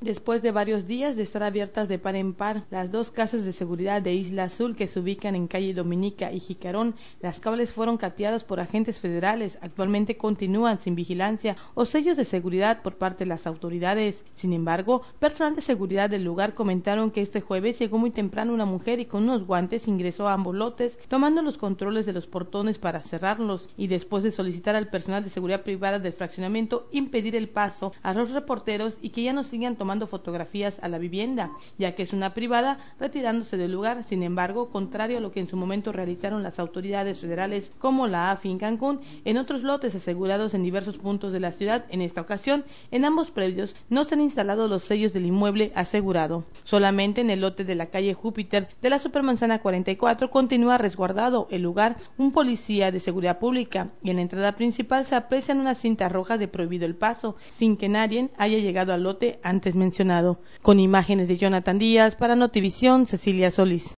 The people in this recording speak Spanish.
Después de varios días de estar abiertas de par en par, las dos casas de seguridad de Isla Azul que se ubican en calle Dominica y Jicarón, las cables fueron cateadas por agentes federales. Actualmente continúan sin vigilancia o sellos de seguridad por parte de las autoridades. Sin embargo, personal de seguridad del lugar comentaron que este jueves llegó muy temprano una mujer y con unos guantes ingresó a ambos lotes, tomando los controles de los portones para cerrarlos y después de solicitar al personal de seguridad privada del fraccionamiento impedir el paso a los reporteros y que ya no sigan tomando tomando fotografías a la vivienda, ya que es una privada, retirándose del lugar. Sin embargo, contrario a lo que en su momento realizaron las autoridades federales como la AFI en Cancún, en otros lotes asegurados en diversos puntos de la ciudad, en esta ocasión, en ambos predios no se han instalado los sellos del inmueble asegurado. Solamente en el lote de la calle Júpiter de la Supermanzana 44 continúa resguardado el lugar un policía de seguridad pública y en la entrada principal se aprecian unas cintas rojas de prohibido el paso, sin que nadie haya llegado al lote antes mencionado, con imágenes de Jonathan Díaz para Notivisión, Cecilia Solís.